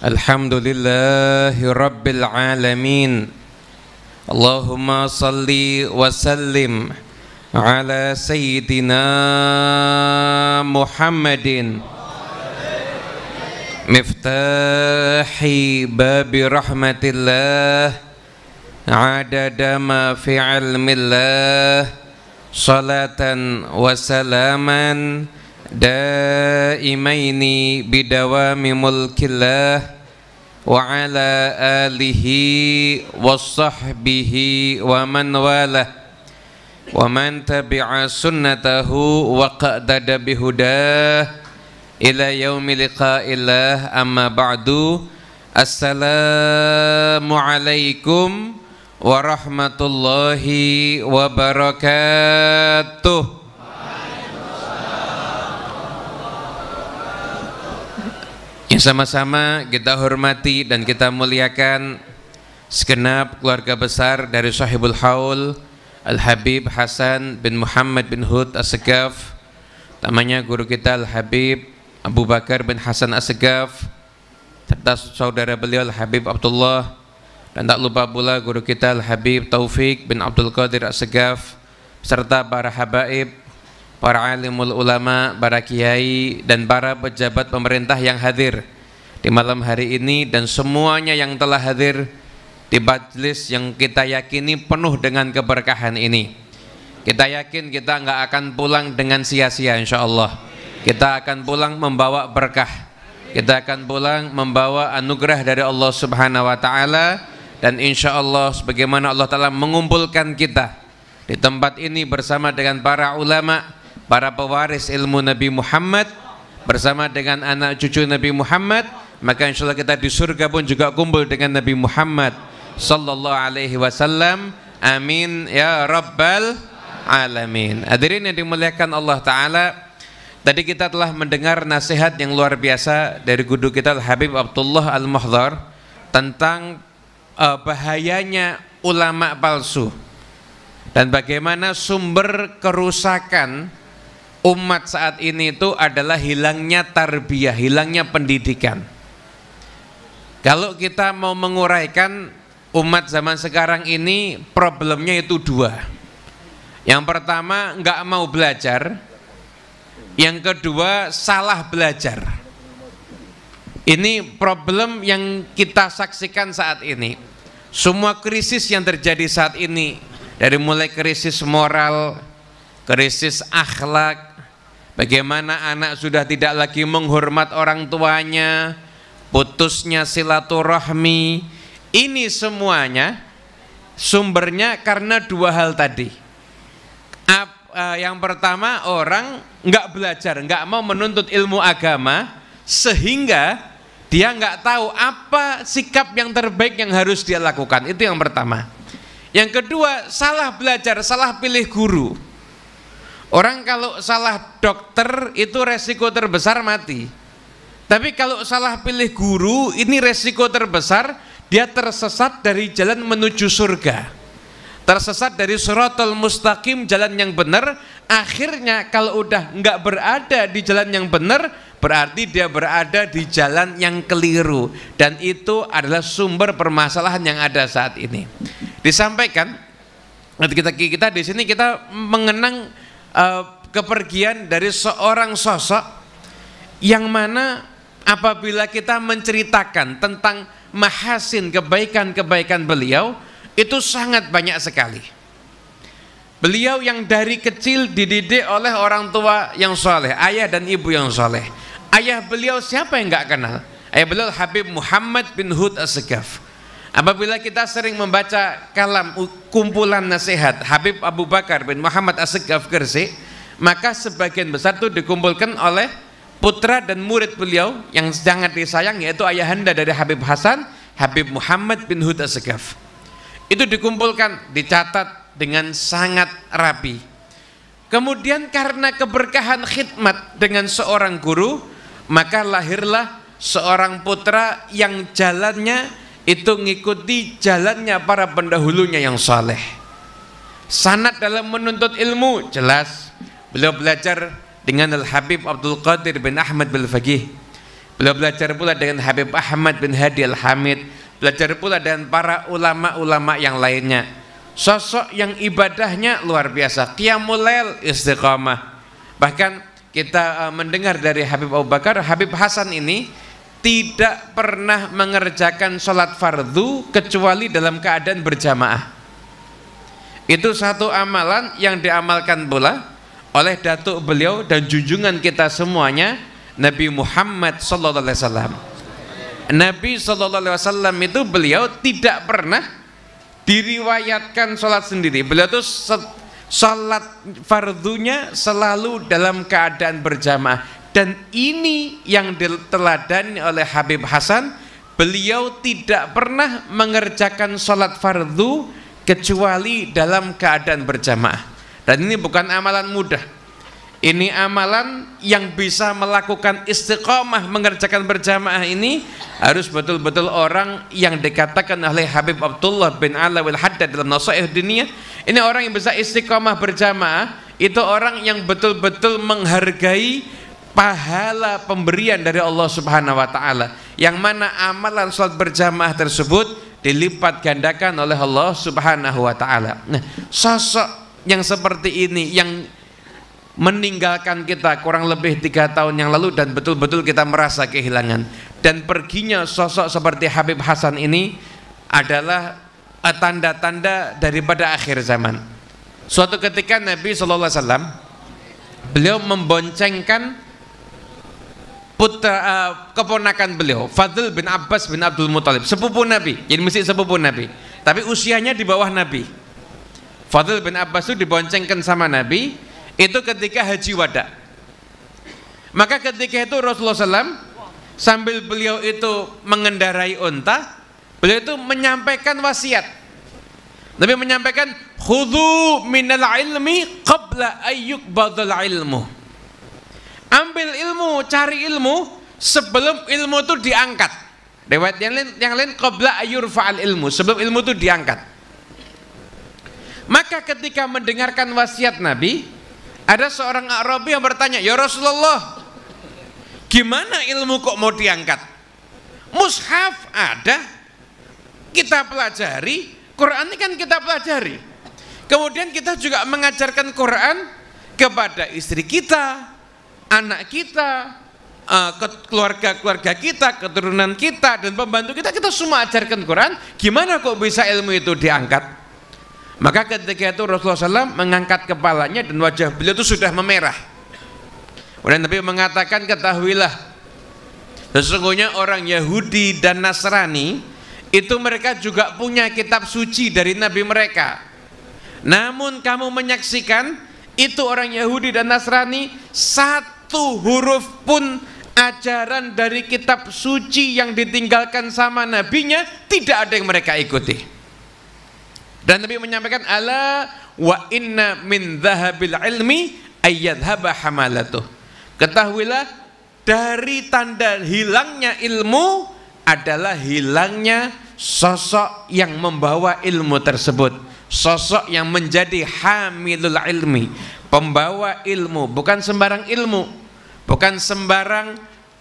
الحمد لله رب العالمين اللهم صل وسلم على سيدنا محمد مفتاح باب رحمة الله عدد ما في علم الله صلاة وسلاما دائمين بدوام ملك الله وعلى آله وصحبه ومن والاه ومن تبع سنته وقدد بهداه إلى يوم لقاء الله أما بعد السلام عليكم warahmatullahi wabarakatuh Sama-sama kita hormati dan kita muliakan segenap keluarga besar dari Sahibul Haul Al-Habib Hasan bin Muhammad bin Hud Assegaf, Tamanya guru kita Al-Habib Abu Bakar bin Hasan Assegaf, serta saudara beliau Al-Habib Abdullah dan tak lupa pula guru kita Al-Habib Taufik bin Abdul Qadir Assegaf serta para habaib para alimul ulama, para kiai dan para pejabat pemerintah yang hadir di malam hari ini dan semuanya yang telah hadir di majlis yang kita yakini penuh dengan keberkahan ini. Kita yakin kita nggak akan pulang dengan sia-sia insya Allah. Kita akan pulang membawa berkah. Kita akan pulang membawa anugerah dari Allah Subhanahu wa taala dan insya Allah sebagaimana Allah telah mengumpulkan kita di tempat ini bersama dengan para ulama' para pewaris ilmu Nabi Muhammad bersama dengan anak cucu Nabi Muhammad maka insya Allah kita di surga pun juga kumpul dengan Nabi Muhammad sallallahu alaihi wasallam amin ya rabbal alamin hadirin yang dimuliakan Allah taala tadi kita telah mendengar nasihat yang luar biasa dari guru kita Habib Abdullah Al-Muhdhar tentang uh, bahayanya ulama palsu dan bagaimana sumber kerusakan umat saat ini itu adalah hilangnya tarbiyah, hilangnya pendidikan. Kalau kita mau menguraikan umat zaman sekarang ini problemnya itu dua. Yang pertama nggak mau belajar, yang kedua salah belajar. Ini problem yang kita saksikan saat ini. Semua krisis yang terjadi saat ini dari mulai krisis moral, krisis akhlak, Bagaimana anak sudah tidak lagi menghormat orang tuanya, putusnya silaturahmi. Ini semuanya sumbernya karena dua hal tadi. Ap, eh, yang pertama orang nggak belajar, nggak mau menuntut ilmu agama, sehingga dia nggak tahu apa sikap yang terbaik yang harus dia lakukan. Itu yang pertama. Yang kedua, salah belajar, salah pilih guru Orang kalau salah dokter itu resiko terbesar mati. Tapi kalau salah pilih guru, ini resiko terbesar dia tersesat dari jalan menuju surga. Tersesat dari suratul mustaqim jalan yang benar, akhirnya kalau udah nggak berada di jalan yang benar, berarti dia berada di jalan yang keliru dan itu adalah sumber permasalahan yang ada saat ini. Disampaikan kita kita di sini kita mengenang Eh, kepergian dari seorang sosok yang mana apabila kita menceritakan tentang mahasin kebaikan-kebaikan beliau itu sangat banyak sekali. Beliau yang dari kecil dididik oleh orang tua yang soleh, ayah dan ibu yang soleh. Ayah beliau siapa yang nggak kenal? Ayah beliau Habib Muhammad bin Hud as sikaf Apabila kita sering membaca kalam kumpulan nasihat Habib Abu Bakar bin Muhammad as kersi, Gersi, maka sebagian besar itu dikumpulkan oleh putra dan murid beliau yang sangat disayang yaitu ayahanda dari Habib Hasan, Habib Muhammad bin Hud Asyikaf. Itu dikumpulkan, dicatat dengan sangat rapi. Kemudian karena keberkahan khidmat dengan seorang guru, maka lahirlah seorang putra yang jalannya itu mengikuti jalannya para pendahulunya yang saleh. Sanat dalam menuntut ilmu jelas. Beliau belajar dengan Al Habib Abdul Qadir bin Ahmad bin Faqih. Beliau belajar pula dengan Habib Ahmad bin Hadi Al Hamid. Belajar pula dengan para ulama-ulama yang lainnya. Sosok yang ibadahnya luar biasa. lail istiqamah. Bahkan kita eh, mendengar dari Habib Abu Bakar, Habib Hasan ini tidak pernah mengerjakan sholat fardu kecuali dalam keadaan berjamaah itu satu amalan yang diamalkan pula oleh datuk beliau dan junjungan kita semuanya Nabi Muhammad sallallahu alaihi wasallam. Nabi sallallahu alaihi wasallam itu beliau tidak pernah diriwayatkan sholat sendiri. Beliau itu Sholat fardunya selalu dalam keadaan berjamaah dan ini yang diteladani oleh Habib Hasan beliau tidak pernah mengerjakan sholat fardu kecuali dalam keadaan berjamaah dan ini bukan amalan mudah ini amalan yang bisa melakukan istiqomah mengerjakan berjamaah ini harus betul-betul orang yang dikatakan oleh Habib Abdullah bin Ala wal Haddad dalam Nasaih Dunia. Ini orang yang bisa istiqomah berjamaah, itu orang yang betul-betul menghargai pahala pemberian dari Allah Subhanahu wa taala. Yang mana amalan salat berjamaah tersebut dilipat gandakan oleh Allah Subhanahu wa taala. Nah, sosok yang seperti ini yang meninggalkan kita kurang lebih tiga tahun yang lalu dan betul-betul kita merasa kehilangan dan perginya sosok seperti Habib Hasan ini adalah eh, tanda-tanda daripada akhir zaman suatu ketika Nabi Shallallahu Alaihi Wasallam beliau memboncengkan putra uh, keponakan beliau Fadl bin Abbas bin Abdul Muthalib sepupu Nabi jadi mesti sepupu Nabi tapi usianya di bawah Nabi Fadl bin Abbas itu diboncengkan sama Nabi itu ketika haji wada. Maka ketika itu Rasulullah SAW sambil beliau itu mengendarai unta, beliau itu menyampaikan wasiat. Nabi menyampaikan min minal ilmi qabla ayyuk badal ilmu. Ambil ilmu, cari ilmu sebelum ilmu itu diangkat. Riwayat yang lain yang lain qabla faal ilmu, sebelum ilmu itu diangkat. Maka ketika mendengarkan wasiat Nabi, ada seorang Arabi yang bertanya, "Ya Rasulullah, gimana ilmu kok mau diangkat?" Mushaf ada, kita pelajari, Quran ini kan kita pelajari. Kemudian kita juga mengajarkan Quran kepada istri kita, anak kita, eh, keluarga-keluarga kita, keturunan kita, dan pembantu kita, kita semua ajarkan Quran. Gimana kok bisa ilmu itu diangkat? Maka ketika itu Rasulullah SAW mengangkat kepalanya dan wajah beliau itu sudah memerah. Kemudian Nabi mengatakan ketahuilah sesungguhnya orang Yahudi dan Nasrani itu mereka juga punya kitab suci dari Nabi mereka. Namun kamu menyaksikan itu orang Yahudi dan Nasrani satu huruf pun ajaran dari kitab suci yang ditinggalkan sama nabinya tidak ada yang mereka ikuti. Dan Nabi menyampaikan ala wa inna min dhahabil ilmi ayyadhaba hamalatuh. Ketahuilah dari tanda hilangnya ilmu adalah hilangnya sosok yang membawa ilmu tersebut. Sosok yang menjadi hamilul ilmi, pembawa ilmu, bukan sembarang ilmu, bukan sembarang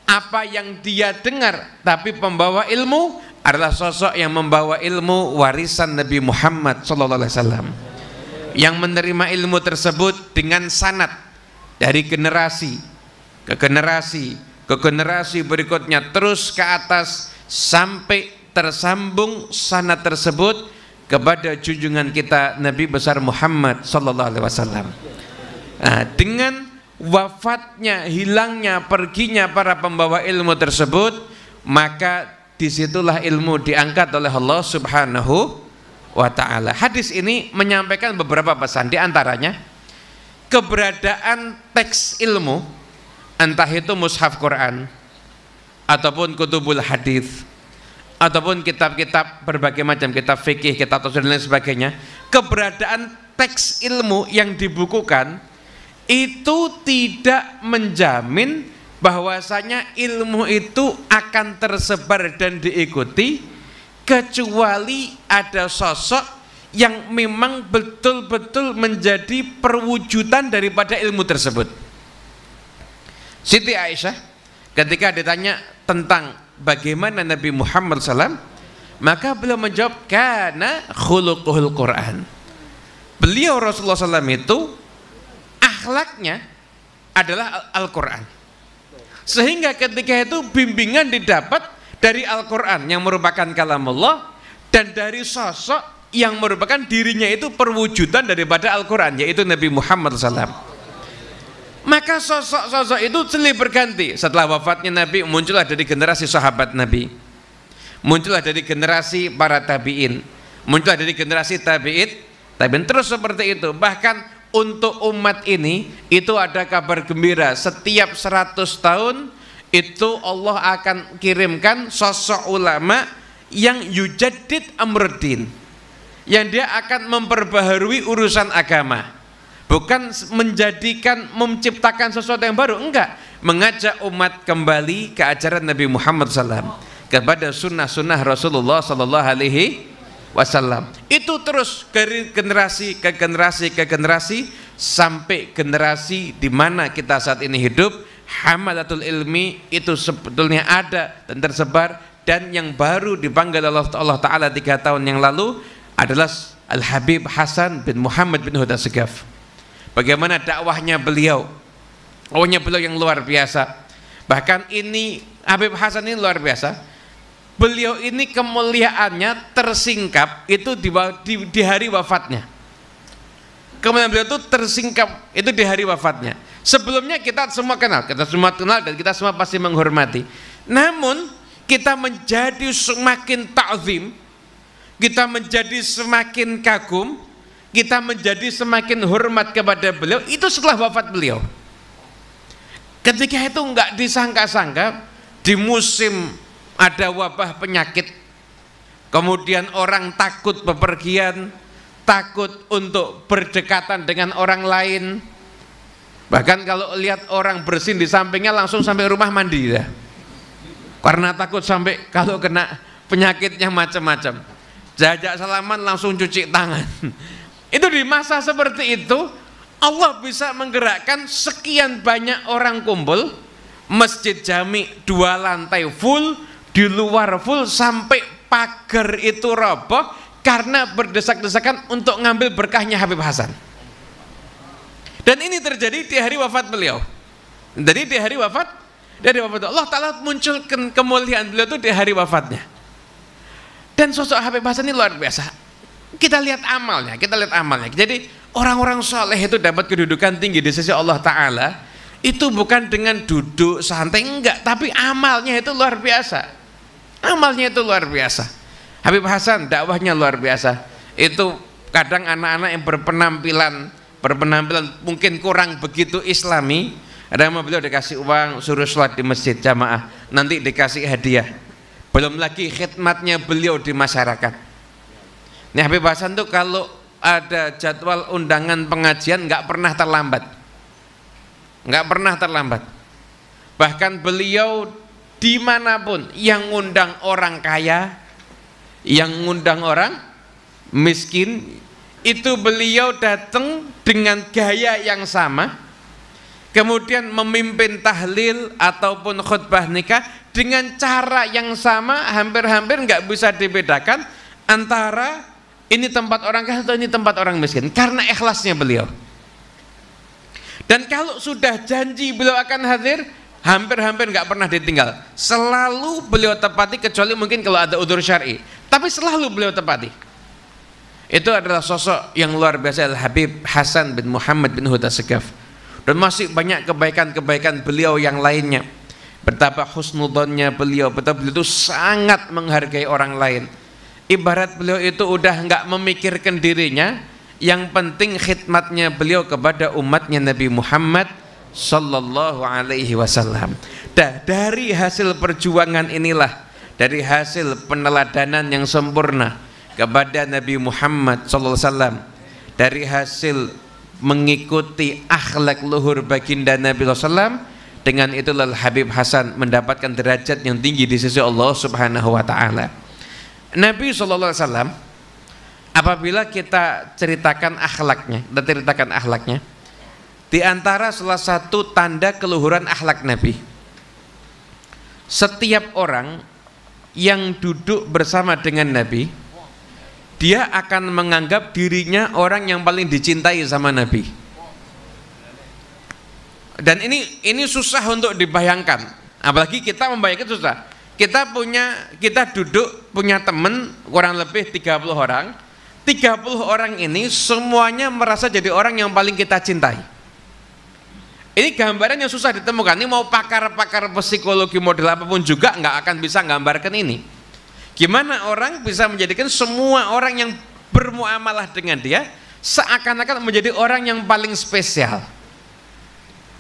apa yang dia dengar, tapi pembawa ilmu adalah sosok yang membawa ilmu warisan Nabi Muhammad sallallahu alaihi wasallam yang menerima ilmu tersebut dengan sanat dari generasi ke generasi ke generasi berikutnya terus ke atas sampai tersambung sanat tersebut kepada junjungan kita Nabi besar Muhammad sallallahu alaihi wasallam. Nah, dengan wafatnya, hilangnya, perginya para pembawa ilmu tersebut, maka disitulah ilmu diangkat oleh Allah Subhanahu wa taala. Hadis ini menyampaikan beberapa pesan diantaranya keberadaan teks ilmu entah itu mushaf Quran ataupun kutubul hadis ataupun kitab-kitab berbagai macam kitab fikih, kitab tafsir dan lain sebagainya, keberadaan teks ilmu yang dibukukan itu tidak menjamin bahwasanya ilmu itu akan tersebar dan diikuti kecuali ada sosok yang memang betul-betul menjadi perwujudan daripada ilmu tersebut. Siti Aisyah ketika ditanya tentang bagaimana Nabi Muhammad SAW, maka beliau menjawab karena khulukul Quran. Beliau Rasulullah SAW itu akhlaknya adalah Al-Quran. Al sehingga ketika itu bimbingan didapat dari Al-Quran yang merupakan kalam Allah dan dari sosok yang merupakan dirinya itu perwujudan daripada Al-Quran yaitu Nabi Muhammad SAW maka sosok-sosok itu silih berganti setelah wafatnya Nabi muncullah dari generasi sahabat Nabi muncullah dari generasi para tabiin muncullah dari generasi tabi'in tabiin terus seperti itu bahkan untuk umat ini itu ada kabar gembira setiap 100 tahun itu Allah akan kirimkan sosok ulama yang yujadid amrdin yang dia akan memperbaharui urusan agama bukan menjadikan menciptakan sesuatu yang baru enggak mengajak umat kembali ke ajaran Nabi Muhammad SAW kepada sunnah-sunnah Rasulullah Sallallahu Alaihi wasallam. Itu terus ke generasi ke generasi ke generasi sampai generasi di mana kita saat ini hidup, hamadatul ilmi itu sebetulnya ada dan tersebar dan yang baru dipanggil Allah Ta'ala tiga tahun yang lalu adalah Al-Habib Hasan bin Muhammad bin Huda Segaf bagaimana dakwahnya beliau dakwahnya beliau yang luar biasa bahkan ini Habib Hasan ini luar biasa beliau ini kemuliaannya tersingkap itu di, di, di hari wafatnya kemudian beliau itu tersingkap itu di hari wafatnya sebelumnya kita semua kenal kita semua kenal dan kita semua pasti menghormati namun kita menjadi semakin takzim kita menjadi semakin kagum kita menjadi semakin hormat kepada beliau itu setelah wafat beliau ketika itu enggak disangka-sangka di musim ada wabah penyakit kemudian orang takut bepergian takut untuk berdekatan dengan orang lain bahkan kalau lihat orang bersin di sampingnya langsung sampai rumah mandi ya karena takut sampai kalau kena penyakitnya macam-macam jajak salaman langsung cuci tangan itu di masa seperti itu Allah bisa menggerakkan sekian banyak orang kumpul masjid jami dua lantai full di luar full sampai pagar itu roboh karena berdesak-desakan untuk ngambil berkahnya Habib Hasan. Dan ini terjadi di hari wafat beliau. Jadi di hari wafat dari wafat Allah Ta'ala munculkan kemuliaan beliau itu di hari wafatnya. Dan sosok Habib Hasan ini luar biasa. Kita lihat amalnya, kita lihat amalnya. Jadi orang-orang soleh itu dapat kedudukan tinggi di sisi Allah Ta'ala itu bukan dengan duduk santai enggak tapi amalnya itu luar biasa amalnya itu luar biasa Habib Hasan dakwahnya luar biasa itu kadang anak-anak yang berpenampilan berpenampilan mungkin kurang begitu islami ada yang beliau dikasih uang suruh sholat di masjid jamaah nanti dikasih hadiah belum lagi khidmatnya beliau di masyarakat Nih Habib Hasan tuh kalau ada jadwal undangan pengajian nggak pernah terlambat nggak pernah terlambat bahkan beliau dimanapun yang ngundang orang kaya yang ngundang orang miskin itu beliau datang dengan gaya yang sama kemudian memimpin tahlil ataupun khutbah nikah dengan cara yang sama hampir-hampir nggak bisa dibedakan antara ini tempat orang kaya atau ini tempat orang miskin karena ikhlasnya beliau dan kalau sudah janji beliau akan hadir hampir-hampir nggak pernah ditinggal selalu beliau tepati kecuali mungkin kalau ada udur syari tapi selalu beliau tepati itu adalah sosok yang luar biasa Al-Habib Hasan bin Muhammad bin Huda Segaf dan masih banyak kebaikan-kebaikan beliau yang lainnya betapa husnudonnya beliau betapa beliau itu sangat menghargai orang lain ibarat beliau itu udah nggak memikirkan dirinya yang penting khidmatnya beliau kepada umatnya Nabi Muhammad Sallallahu alaihi wasallam Dah dari hasil perjuangan inilah Dari hasil peneladanan yang sempurna Kepada Nabi Muhammad Sallallahu alaihi wasallam Dari hasil mengikuti akhlak luhur baginda Nabi SAW dengan itulah Habib Hasan mendapatkan derajat yang tinggi di sisi Allah Subhanahu wa taala. Nabi sallallahu alaihi apabila kita ceritakan akhlaknya, kita ceritakan akhlaknya, di antara salah satu tanda keluhuran akhlak Nabi. Setiap orang yang duduk bersama dengan Nabi, dia akan menganggap dirinya orang yang paling dicintai sama Nabi. Dan ini ini susah untuk dibayangkan, apalagi kita membayangkan susah. Kita punya kita duduk punya teman kurang lebih 30 orang. 30 orang ini semuanya merasa jadi orang yang paling kita cintai ini gambaran yang susah ditemukan. Ini mau pakar-pakar psikologi model apapun juga nggak akan bisa gambarkan ini. Gimana orang bisa menjadikan semua orang yang bermuamalah dengan dia seakan-akan menjadi orang yang paling spesial.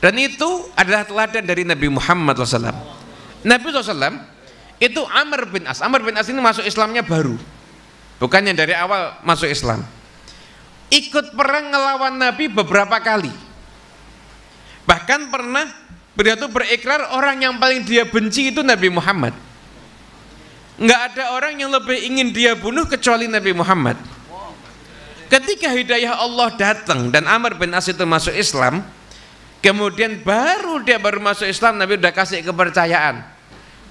Dan itu adalah teladan dari Nabi Muhammad SAW. Nabi SAW itu Amr bin As. Amr bin As ini masuk Islamnya baru. Bukan yang dari awal masuk Islam. Ikut perang melawan Nabi beberapa kali Bahkan pernah beliau itu berikrar orang yang paling dia benci itu Nabi Muhammad. Enggak ada orang yang lebih ingin dia bunuh kecuali Nabi Muhammad. Ketika hidayah Allah datang dan Amr bin As itu masuk Islam, kemudian baru dia baru masuk Islam, Nabi sudah kasih kepercayaan.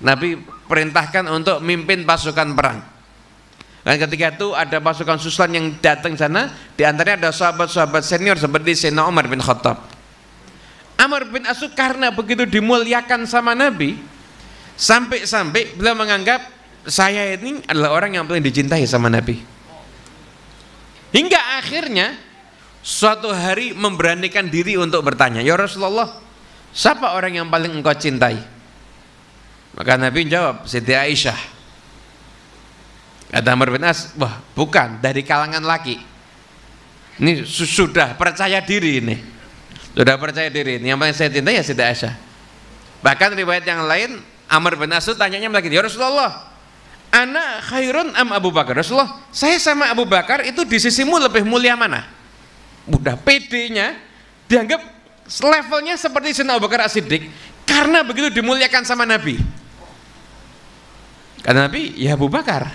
Nabi perintahkan untuk memimpin pasukan perang. Dan ketika itu ada pasukan susulan yang datang sana, di antaranya ada sahabat-sahabat senior seperti Sayyidina Umar bin Khattab. Amr bin Asu karena begitu dimuliakan sama Nabi sampai-sampai beliau menganggap saya ini adalah orang yang paling dicintai sama Nabi hingga akhirnya suatu hari memberanikan diri untuk bertanya ya Rasulullah siapa orang yang paling engkau cintai maka Nabi jawab Siti Aisyah kata Amr bin As wah bukan dari kalangan laki ini sudah percaya diri ini sudah percaya diri. ini Yang paling saya cintai ya Siti Aisyah. Bahkan riwayat yang lain Amr bin Asud tanyanya lagi, "Ya Rasulullah, anak khairun am Abu Bakar?" Rasulullah, saya sama Abu Bakar itu di sisimu lebih mulia mana? Udah PD-nya dianggap levelnya seperti Sina Abu Bakar asidik, karena begitu dimuliakan sama Nabi. karena Nabi, ya Abu Bakar.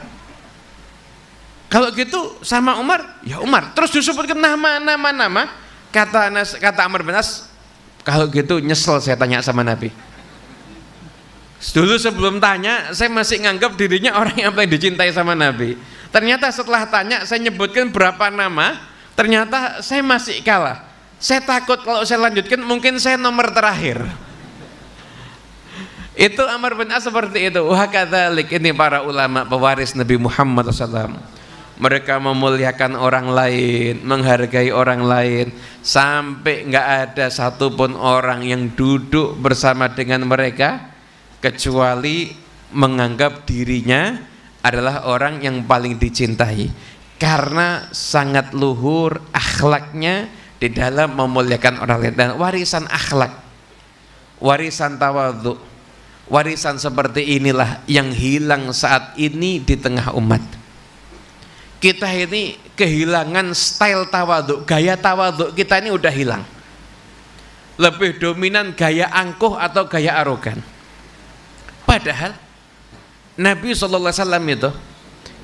Kalau gitu sama Umar, ya Umar. Terus disebutkan nama-nama-nama Kata Anas, kata Amr bin As, kalau gitu nyesel saya tanya sama Nabi. Dulu sebelum tanya, saya masih nganggap dirinya orang yang paling dicintai sama Nabi. Ternyata setelah tanya, saya nyebutkan berapa nama, ternyata saya masih kalah. Saya takut kalau saya lanjutkan, mungkin saya nomor terakhir. Itu Amr bin As seperti itu. Wah kata ini para ulama pewaris Nabi Muhammad SAW mereka memuliakan orang lain, menghargai orang lain, sampai nggak ada satupun orang yang duduk bersama dengan mereka kecuali menganggap dirinya adalah orang yang paling dicintai karena sangat luhur akhlaknya di dalam memuliakan orang lain dan warisan akhlak warisan tawadhu warisan seperti inilah yang hilang saat ini di tengah umat kita ini kehilangan style tawaduk, gaya tawaduk kita ini udah hilang. Lebih dominan gaya angkuh atau gaya arogan. Padahal Nabi SAW itu,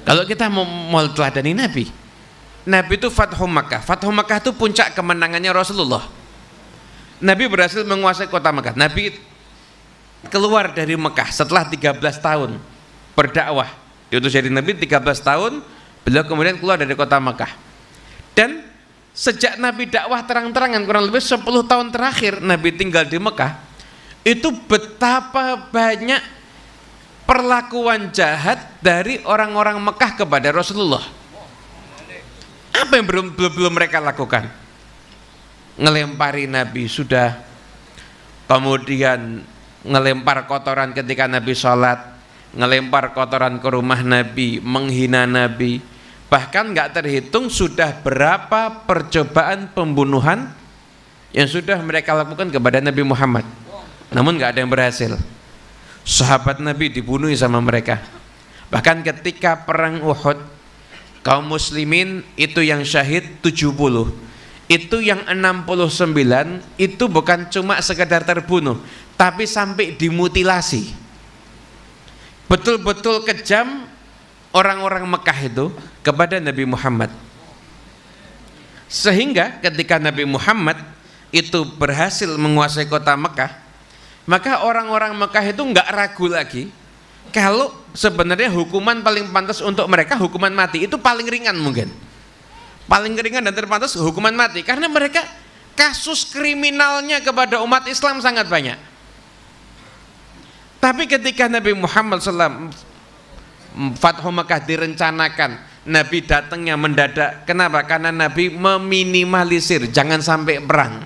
kalau kita mau, mau teladani Nabi, Nabi itu Fathu Makkah. Fathu Makkah itu puncak kemenangannya Rasulullah. Nabi berhasil menguasai kota Mekah. Nabi keluar dari Mekah setelah 13 tahun berdakwah. Diutus jadi Nabi 13 tahun, Beliau kemudian keluar dari kota Mekah. Dan sejak Nabi dakwah terang-terangan kurang lebih 10 tahun terakhir Nabi tinggal di Mekah, itu betapa banyak perlakuan jahat dari orang-orang Mekah kepada Rasulullah. Apa yang belum belum, belum mereka lakukan? Ngelempari Nabi sudah, kemudian ngelempar kotoran ketika Nabi sholat, ngelempar kotoran ke rumah Nabi, menghina Nabi, bahkan nggak terhitung sudah berapa percobaan pembunuhan yang sudah mereka lakukan kepada Nabi Muhammad. Namun nggak ada yang berhasil. Sahabat Nabi dibunuh sama mereka. Bahkan ketika perang Uhud, kaum muslimin itu yang syahid 70 itu yang 69 itu bukan cuma sekedar terbunuh tapi sampai dimutilasi betul-betul kejam orang-orang Mekah itu kepada Nabi Muhammad sehingga ketika Nabi Muhammad itu berhasil menguasai kota Mekah maka orang-orang Mekah itu nggak ragu lagi kalau sebenarnya hukuman paling pantas untuk mereka hukuman mati itu paling ringan mungkin paling ringan dan terpantas hukuman mati karena mereka kasus kriminalnya kepada umat Islam sangat banyak tapi ketika Nabi Muhammad SAW Fathu Mekah direncanakan Nabi datangnya mendadak Kenapa? Karena Nabi meminimalisir Jangan sampai perang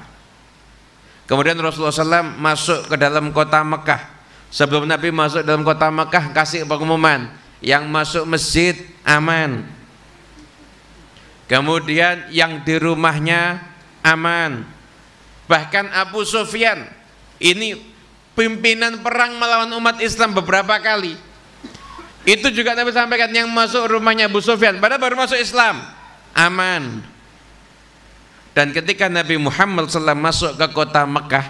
Kemudian Rasulullah SAW masuk ke dalam kota Mekah Sebelum Nabi masuk dalam kota Mekah Kasih pengumuman Yang masuk masjid aman Kemudian yang di rumahnya aman Bahkan Abu Sufyan Ini pimpinan perang melawan umat Islam beberapa kali. Itu juga Nabi sampaikan yang masuk rumahnya Abu Sufyan, padahal baru masuk Islam, aman. Dan ketika Nabi Muhammad SAW masuk ke kota Mekah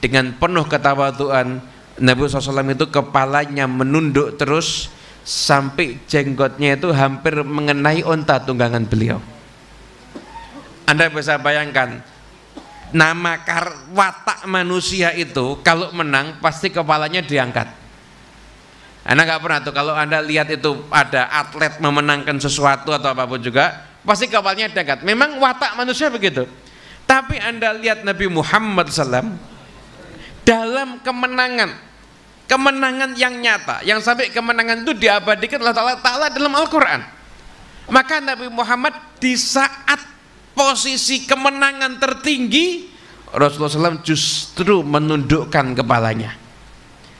dengan penuh ketawatuan, Nabi SAW itu kepalanya menunduk terus sampai jenggotnya itu hampir mengenai onta tunggangan beliau. Anda bisa bayangkan nama kar, watak manusia itu kalau menang pasti kepalanya diangkat anda nggak pernah tuh kalau anda lihat itu ada atlet memenangkan sesuatu atau apapun juga pasti kepalanya diangkat memang watak manusia begitu tapi anda lihat Nabi Muhammad SAW dalam kemenangan kemenangan yang nyata yang sampai kemenangan itu diabadikan oleh Allah Ta'ala dalam Al-Quran maka Nabi Muhammad di saat posisi kemenangan tertinggi Rasulullah SAW justru menundukkan kepalanya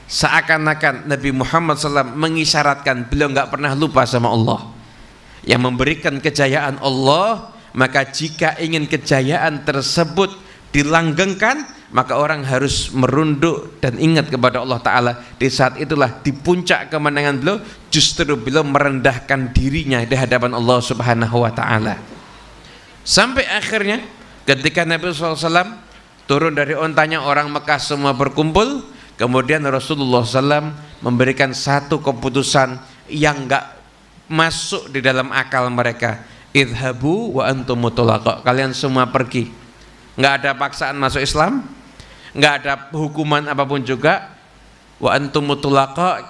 seakan-akan Nabi Muhammad SAW mengisyaratkan beliau nggak pernah lupa sama Allah yang memberikan kejayaan Allah maka jika ingin kejayaan tersebut dilanggengkan maka orang harus merunduk dan ingat kepada Allah Ta'ala di saat itulah di puncak kemenangan beliau justru beliau merendahkan dirinya di hadapan Allah Subhanahu Wa Ta'ala Sampai akhirnya ketika Nabi SAW turun dari ontanya orang Mekah semua berkumpul, kemudian Rasulullah SAW memberikan satu keputusan yang enggak masuk di dalam akal mereka. Idhabu wa antum Kalian semua pergi. Enggak ada paksaan masuk Islam, enggak ada hukuman apapun juga. Wa antum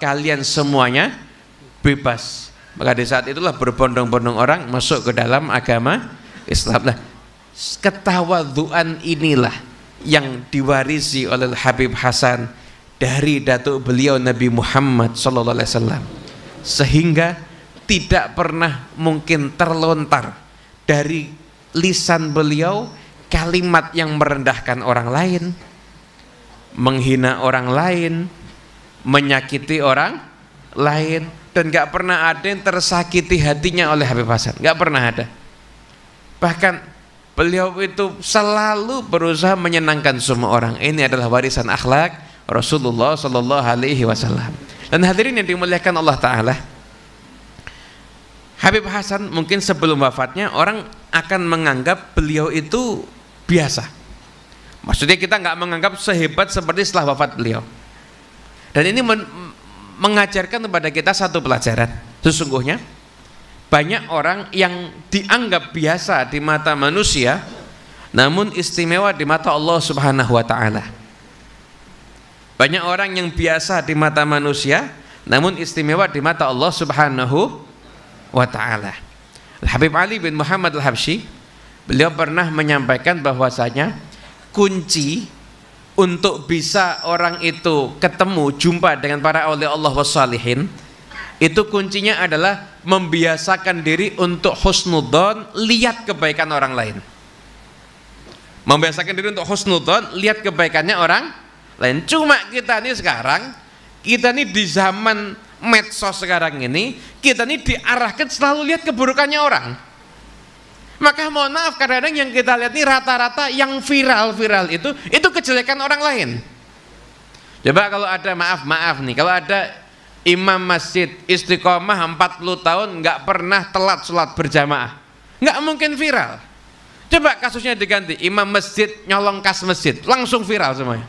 kalian semuanya bebas. Maka di saat itulah berbondong-bondong orang masuk ke dalam agama Islam. Nah, ketawaduan inilah yang diwarisi oleh Habib Hasan dari datuk beliau Nabi Muhammad Sallallahu Alaihi Wasallam sehingga tidak pernah mungkin terlontar dari lisan beliau kalimat yang merendahkan orang lain menghina orang lain menyakiti orang lain dan gak pernah ada yang tersakiti hatinya oleh Habib Hasan gak pernah ada Bahkan beliau itu selalu berusaha menyenangkan semua orang. Ini adalah warisan akhlak Rasulullah Shallallahu Alaihi Wasallam. Dan hadirin yang dimuliakan Allah Taala, Habib Hasan mungkin sebelum wafatnya orang akan menganggap beliau itu biasa. Maksudnya kita nggak menganggap sehebat seperti setelah wafat beliau. Dan ini men mengajarkan kepada kita satu pelajaran. Sesungguhnya banyak orang yang dianggap biasa di mata manusia namun istimewa di mata Allah Subhanahu wa taala. Banyak orang yang biasa di mata manusia namun istimewa di mata Allah Subhanahu wa taala. Habib Ali bin Muhammad Al-Habsyi beliau pernah menyampaikan bahwasanya kunci untuk bisa orang itu ketemu jumpa dengan para oleh Allah wassalihin itu kuncinya adalah membiasakan diri untuk husnudon, lihat kebaikan orang lain. Membiasakan diri untuk husnudon, lihat kebaikannya orang lain. Cuma kita ini sekarang, kita ini di zaman medsos sekarang ini, kita ini diarahkan selalu lihat keburukannya orang. Maka mohon maaf kadang-kadang yang kita lihat ini rata-rata yang viral-viral itu itu kejelekan orang lain. Coba kalau ada maaf maaf nih, kalau ada imam masjid istiqomah 40 tahun nggak pernah telat sholat berjamaah nggak mungkin viral coba kasusnya diganti imam masjid nyolong kas masjid langsung viral semuanya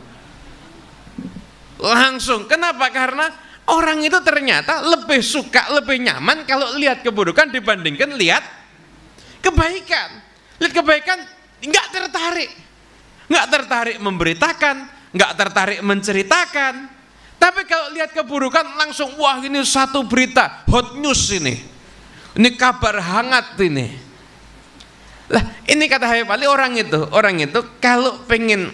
langsung kenapa karena orang itu ternyata lebih suka lebih nyaman kalau lihat keburukan dibandingkan lihat kebaikan lihat kebaikan nggak tertarik nggak tertarik memberitakan nggak tertarik menceritakan tapi kalau lihat keburukan langsung wah ini satu berita hot news ini. Ini kabar hangat ini. Lah ini kata Habib Ali orang itu orang itu kalau pengen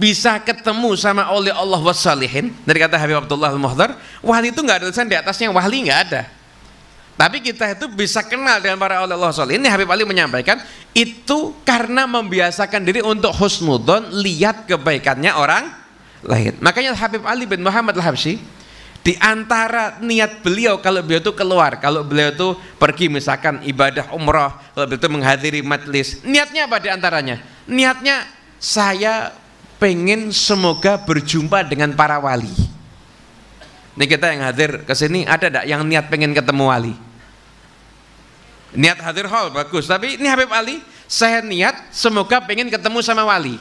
bisa ketemu sama oleh Allah wassalihin dari kata Habib Abdullah Al-Muhdar wali itu nggak ada tulisan di atasnya wali nggak ada tapi kita itu bisa kenal dengan para oleh Allah wassalihin. ini Habib Ali menyampaikan itu karena membiasakan diri untuk husnudon lihat kebaikannya orang lain. Makanya Habib Ali bin Muhammad Al-Habsyi di antara niat beliau kalau beliau itu keluar, kalau beliau itu pergi misalkan ibadah umroh, kalau beliau itu menghadiri majelis, niatnya apa di antaranya? Niatnya saya pengen semoga berjumpa dengan para wali. Ini kita yang hadir ke sini ada tidak yang niat pengen ketemu wali? Niat hadir hall bagus, tapi ini Habib Ali, saya niat semoga pengen ketemu sama wali.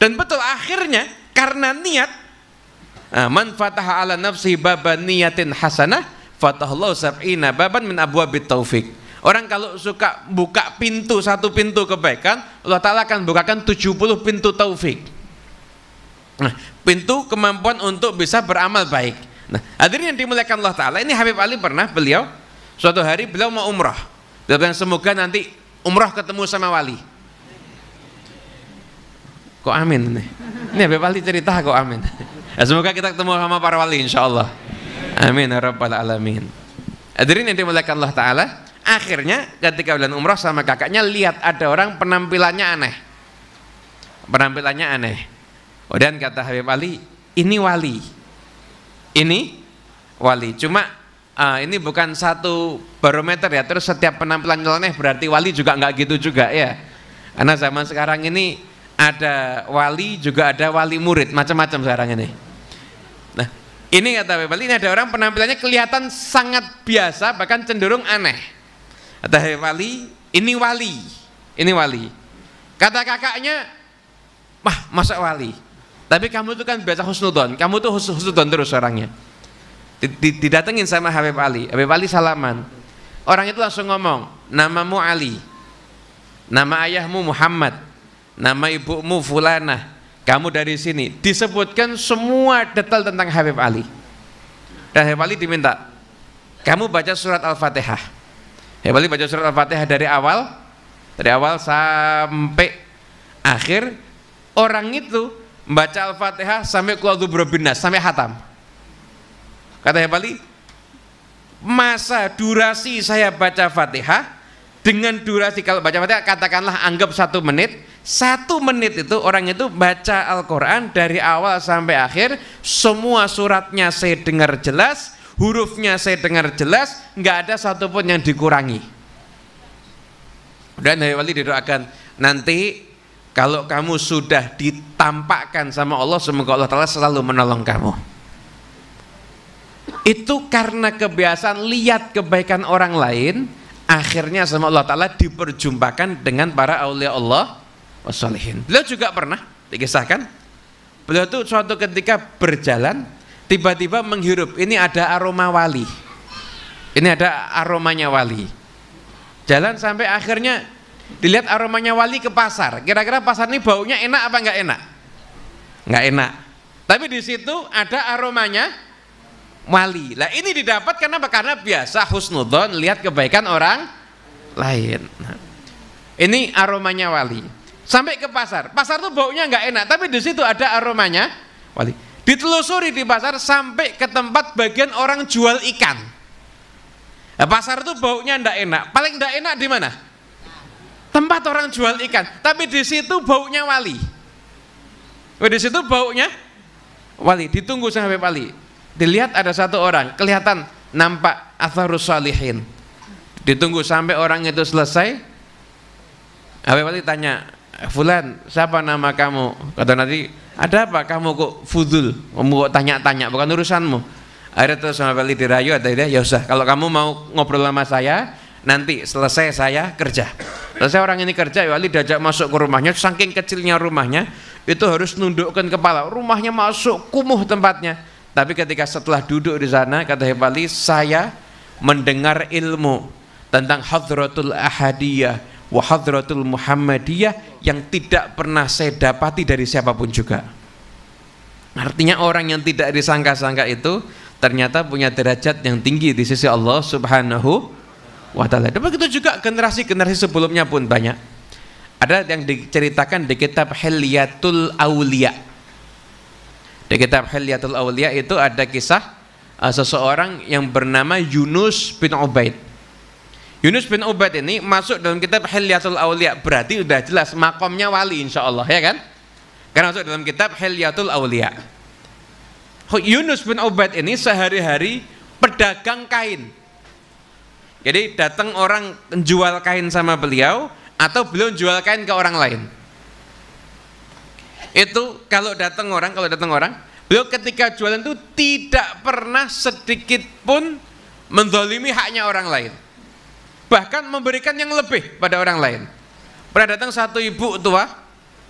Dan betul akhirnya karena niat eh, man fataha ala nafsi baban niyatin hasanah fatahallahu sab'ina baban min abwa taufik. Orang kalau suka buka pintu satu pintu kebaikan, Allah Ta'ala akan bukakan 70 pintu taufik. Nah, pintu kemampuan untuk bisa beramal baik. Nah, hadirin yang dimuliakan Allah Ta'ala, ini Habib Ali pernah beliau, suatu hari beliau mau umrah. Beliau bilang, semoga nanti umrah ketemu sama wali. Kok amin nih? Nih Habib Wali cerita kok amin. Ya, semoga kita ketemu sama para wali Insya Allah. Amin ya rabbal alamin. Hadirin yang dimuliakan Allah taala, akhirnya ketika bulan umroh sama kakaknya lihat ada orang penampilannya aneh. Penampilannya aneh. Kemudian kata Habib Ali, ini wali. Ini wali. Cuma uh, ini bukan satu barometer ya. Terus setiap penampilan nyeleneh berarti wali juga nggak gitu juga ya. Karena zaman sekarang ini ada wali juga ada wali murid macam-macam sekarang ini nah ini kata Wali ini ada orang penampilannya kelihatan sangat biasa bahkan cenderung aneh kata wali ini wali ini wali kata kakaknya mah masa wali tapi kamu itu kan biasa husnudon kamu tuh husnudon terus orangnya didatengin sama Habib Ali Habib Ali salaman orang itu langsung ngomong namamu Ali nama ayahmu Muhammad nama ibumu fulana kamu dari sini disebutkan semua detail tentang Habib Ali dan Habib Ali diminta kamu baca surat Al-Fatihah Habib Ali baca surat Al-Fatihah dari awal dari awal sampai akhir orang itu baca Al-Fatihah sampai kuadu berbinas, sampai hatam kata Habib Ali masa durasi saya baca Fatihah dengan durasi kalau baca Fatihah katakanlah anggap satu menit satu menit itu orang itu baca Al-Quran dari awal sampai akhir semua suratnya saya dengar jelas hurufnya saya dengar jelas nggak ada satupun yang dikurangi dan Nabi Wali didoakan nanti kalau kamu sudah ditampakkan sama Allah semoga Allah Ta'ala selalu menolong kamu itu karena kebiasaan lihat kebaikan orang lain akhirnya sama Allah Ta'ala diperjumpakan dengan para aulia Allah wasolihin. Beliau juga pernah dikisahkan. Beliau itu suatu ketika berjalan tiba-tiba menghirup ini ada aroma wali. Ini ada aromanya wali. Jalan sampai akhirnya dilihat aromanya wali ke pasar. Kira-kira pasar ini baunya enak apa enggak enak? Enggak enak. Tapi di situ ada aromanya wali. Lah ini didapat karena Karena biasa husnudon lihat kebaikan orang lain. Nah, ini aromanya wali sampai ke pasar. Pasar tuh baunya nggak enak, tapi di situ ada aromanya. Wali. Ditelusuri di pasar sampai ke tempat bagian orang jual ikan. Nah, pasar tuh baunya ndak enak. Paling ndak enak di mana? Tempat orang jual ikan. Tapi di situ baunya wali. Oh, di situ baunya wali. Ditunggu sampai wali. Dilihat ada satu orang, kelihatan nampak atharus salihin. Ditunggu sampai orang itu selesai, Habib wali tanya, Fulan, siapa nama kamu? Kata Nabi, ada apa kamu kok fudul? Kamu kok tanya-tanya, bukan urusanmu. Akhirnya terus sama Bali dirayu, ada dia, ya usah. Kalau kamu mau ngobrol sama saya, nanti selesai saya kerja. Selesai orang ini kerja, Wali ya diajak masuk ke rumahnya, saking kecilnya rumahnya, itu harus nundukkan kepala. Rumahnya masuk kumuh tempatnya. Tapi ketika setelah duduk di sana, kata Bali, saya mendengar ilmu tentang hadratul ahadiyah Wahadratul Muhammadiyah yang tidak pernah saya dapati dari siapapun juga. Artinya orang yang tidak disangka-sangka itu ternyata punya derajat yang tinggi di sisi Allah Subhanahu wa taala. Dan begitu juga generasi-generasi sebelumnya pun banyak. Ada yang diceritakan di kitab Hilyatul Aulia. Di kitab Hilyatul Aulia itu ada kisah uh, seseorang yang bernama Yunus bin Ubaid Yunus bin Ubaid ini masuk dalam kitab Hilyatul Aulia berarti sudah jelas makomnya wali insya Allah ya kan karena masuk dalam kitab Hilyatul Aulia Yunus bin Ubaid ini sehari-hari pedagang kain jadi datang orang jual kain sama beliau atau beliau jual kain ke orang lain itu kalau datang orang kalau datang orang beliau ketika jualan itu tidak pernah sedikit pun mendolimi haknya orang lain bahkan memberikan yang lebih pada orang lain pernah datang satu ibu tua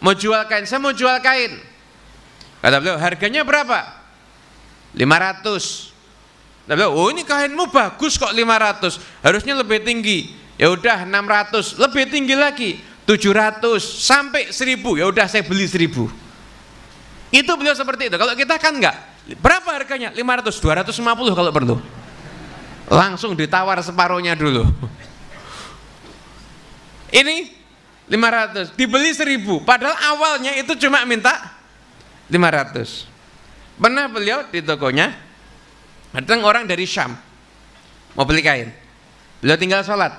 mau jual kain saya mau jual kain kata beliau harganya berapa 500 kata beliau oh ini kainmu bagus kok 500 harusnya lebih tinggi ya udah 600 lebih tinggi lagi 700 sampai 1000 ya udah saya beli 1000 itu beliau seperti itu kalau kita kan enggak berapa harganya 500 250 kalau perlu langsung ditawar separuhnya dulu ini 500, dibeli 1000. Padahal awalnya itu cuma minta 500. Pernah beliau di tokonya datang orang dari Syam mau beli kain. Beliau tinggal sholat.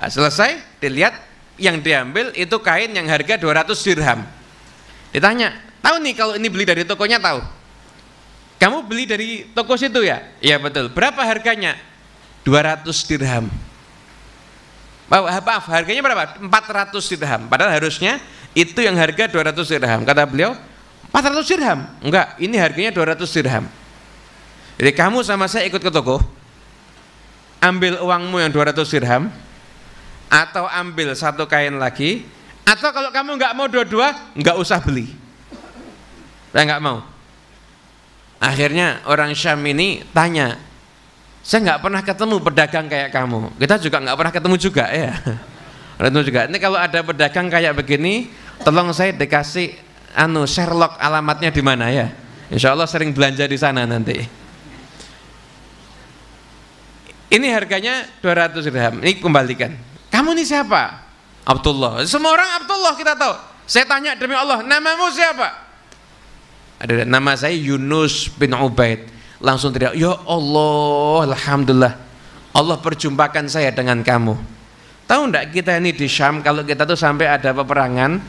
Nah, selesai dilihat yang diambil itu kain yang harga 200 dirham. Ditanya, tahu nih kalau ini beli dari tokonya tahu? Kamu beli dari toko situ ya? Iya betul. Berapa harganya? 200 dirham maaf harganya berapa 400 dirham padahal harusnya itu yang harga 200 dirham kata beliau 400 dirham enggak ini harganya 200 dirham jadi kamu sama saya ikut ke toko ambil uangmu yang 200 dirham atau ambil satu kain lagi atau kalau kamu enggak mau dua-dua enggak usah beli saya enggak mau akhirnya orang Syam ini tanya saya nggak pernah ketemu pedagang kayak kamu. Kita juga nggak pernah ketemu juga ya. Ketemu juga. Ini kalau ada pedagang kayak begini, tolong saya dikasih anu Sherlock alamatnya di mana ya. Insya Allah sering belanja di sana nanti. Ini harganya 200 dirham. Ini kembalikan. Kamu ini siapa? Abdullah. Semua orang Abdullah kita tahu. Saya tanya demi Allah, namamu siapa? Ada nama saya Yunus bin Ubaid langsung teriak, "Ya Allah, alhamdulillah. Allah perjumpakan saya dengan kamu." Tahu enggak kita ini di Syam kalau kita tuh sampai ada peperangan,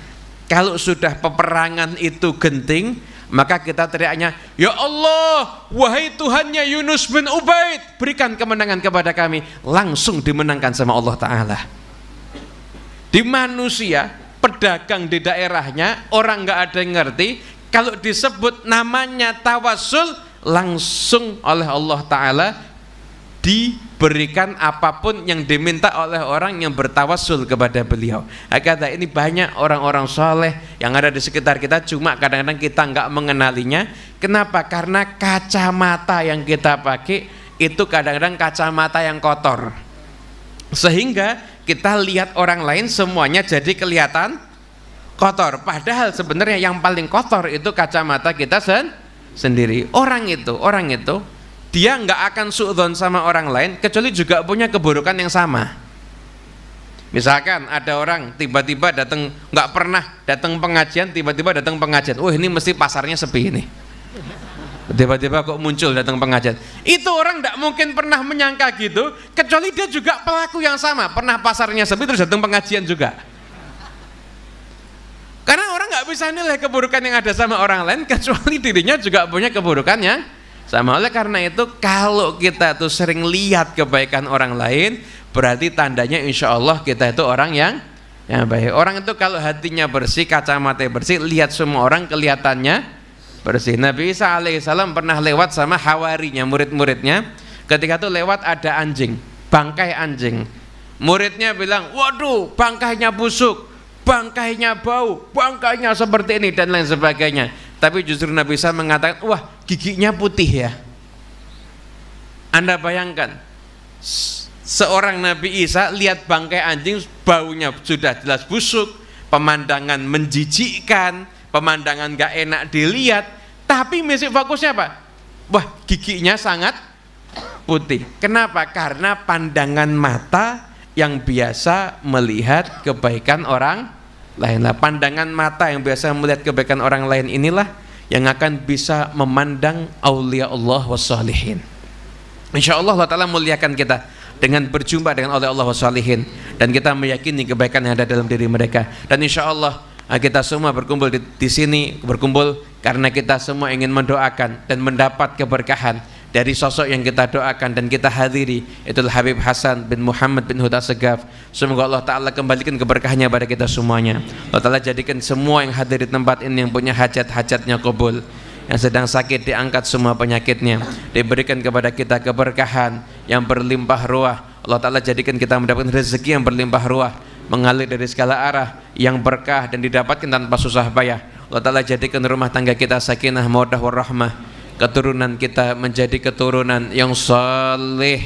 kalau sudah peperangan itu genting, maka kita teriaknya, "Ya Allah, wahai Tuhannya Yunus bin Ubaid, berikan kemenangan kepada kami." Langsung dimenangkan sama Allah taala. Di manusia, pedagang di daerahnya, orang nggak ada yang ngerti, kalau disebut namanya tawasul, langsung oleh Allah Ta'ala diberikan apapun yang diminta oleh orang yang bertawasul kepada beliau. Kata ini banyak orang-orang soleh yang ada di sekitar kita, cuma kadang-kadang kita nggak mengenalinya. Kenapa? Karena kacamata yang kita pakai itu kadang-kadang kacamata yang kotor. Sehingga kita lihat orang lain semuanya jadi kelihatan kotor. Padahal sebenarnya yang paling kotor itu kacamata kita sendiri sendiri. Orang itu, orang itu dia nggak akan suudon sama orang lain kecuali juga punya keburukan yang sama. Misalkan ada orang tiba-tiba datang nggak pernah datang pengajian, tiba-tiba datang pengajian. Wah oh, ini mesti pasarnya sepi ini. Tiba-tiba kok muncul datang pengajian. Itu orang tidak mungkin pernah menyangka gitu, kecuali dia juga pelaku yang sama. Pernah pasarnya sepi terus datang pengajian juga karena orang nggak bisa nilai keburukan yang ada sama orang lain kecuali dirinya juga punya keburukannya. Sama oleh karena itu kalau kita tuh sering lihat kebaikan orang lain berarti tandanya insya Allah kita itu orang yang yang baik. Orang itu kalau hatinya bersih, kacamata bersih, lihat semua orang kelihatannya bersih. Nabi Isa alaihissalam pernah lewat sama hawarinya, murid-muridnya. Ketika itu lewat ada anjing, bangkai anjing. Muridnya bilang, waduh bangkainya busuk bangkainya bau, bangkainya seperti ini dan lain sebagainya. Tapi justru Nabi Isa mengatakan, wah giginya putih ya. Anda bayangkan, seorang Nabi Isa lihat bangkai anjing baunya sudah jelas busuk, pemandangan menjijikkan, pemandangan gak enak dilihat, tapi misi fokusnya apa? Wah giginya sangat putih. Kenapa? Karena pandangan mata yang biasa melihat kebaikan orang lah pandangan mata yang biasa melihat kebaikan orang lain inilah yang akan bisa memandang aulia Allah wassalihin Insya Allah Allah Ta'ala muliakan kita dengan berjumpa dengan oleh Allah wassalihin dan kita meyakini kebaikan yang ada dalam diri mereka dan insya Allah ah, kita semua berkumpul di sini berkumpul karena kita semua ingin mendoakan dan mendapat keberkahan dari sosok yang kita doakan dan kita hadiri itulah Habib Hasan bin Muhammad bin Huda Segaf semoga Allah Ta'ala kembalikan keberkahannya pada kita semuanya Allah Ta'ala jadikan semua yang hadir di tempat ini yang punya hajat-hajatnya kubul yang sedang sakit diangkat semua penyakitnya diberikan kepada kita keberkahan yang berlimpah ruah Allah Ta'ala jadikan kita mendapatkan rezeki yang berlimpah ruah mengalir dari segala arah yang berkah dan didapatkan tanpa susah payah Allah Ta'ala jadikan rumah tangga kita sakinah mawadah warahmah keturunan kita menjadi keturunan yang saleh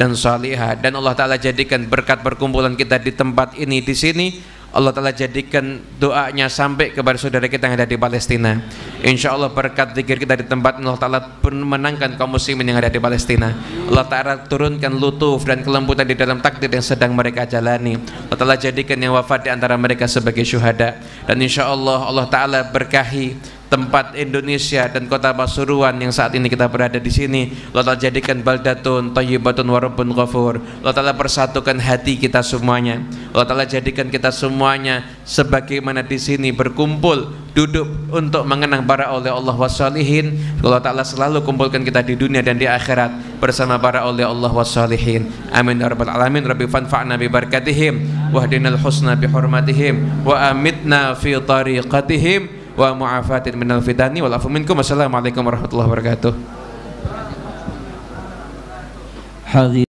dan saliha dan Allah taala jadikan berkat perkumpulan kita di tempat ini di sini Allah Ta'ala jadikan doanya sampai kepada saudara kita yang ada di Palestina Insya Allah berkat zikir kita di tempat Allah Ta'ala pun menangkan kaum muslimin yang ada di Palestina Allah Ta'ala turunkan lutuf dan kelembutan di dalam takdir yang sedang mereka jalani Allah Ta'ala jadikan yang wafat di antara mereka sebagai syuhada dan Insya Allah Allah Ta'ala berkahi tempat Indonesia dan kota Pasuruan yang saat ini kita berada di sini Allah Ta'ala jadikan baldatun tayyibatun warabun ghafur Allah Ta'ala persatukan hati kita semuanya Allah Ta'ala jadikan kita semuanya sebagaimana di sini berkumpul duduk untuk mengenang para oleh Allah wasalihin Allah Ta'ala selalu kumpulkan kita di dunia dan di akhirat bersama para oleh Allah wasalihin amin ya rabbal alamin rabbi fanfa'na bi barakatihim wahdinal husna bi hurmatihim wa amitna fi tariqatihim wa mu'afatin minal fitani wal afu minkum wassalamualaikum warahmatullahi wabarakatuh